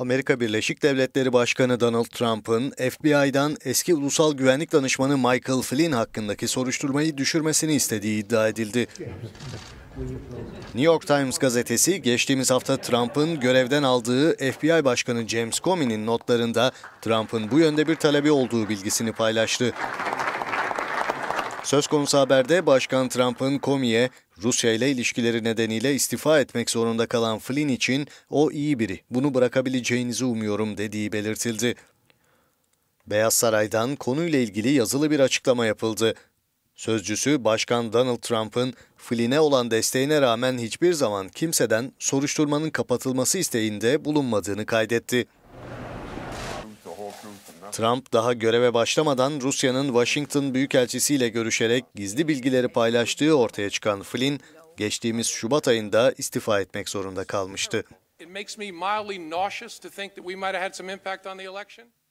Amerika Birleşik Devletleri Başkanı Donald Trump'ın FBI'dan eski ulusal güvenlik danışmanı Michael Flynn hakkındaki soruşturmayı düşürmesini istediği iddia edildi. New York Times gazetesi geçtiğimiz hafta Trump'ın görevden aldığı FBI Başkanı James Comey'nin notlarında Trump'ın bu yönde bir talebi olduğu bilgisini paylaştı. Söz konusu haberde Başkan Trump'ın Comey'e Rusya ile ilişkileri nedeniyle istifa etmek zorunda kalan Flynn için o iyi biri, bunu bırakabileceğinizi umuyorum dediği belirtildi. Beyaz Saray'dan konuyla ilgili yazılı bir açıklama yapıldı. Sözcüsü Başkan Donald Trump'ın Flynn'e olan desteğine rağmen hiçbir zaman kimseden soruşturmanın kapatılması isteğinde bulunmadığını kaydetti. Trump daha göreve başlamadan Rusya'nın Washington Büyükelçisi ile görüşerek gizli bilgileri paylaştığı ortaya çıkan Flynn, geçtiğimiz Şubat ayında istifa etmek zorunda kalmıştı.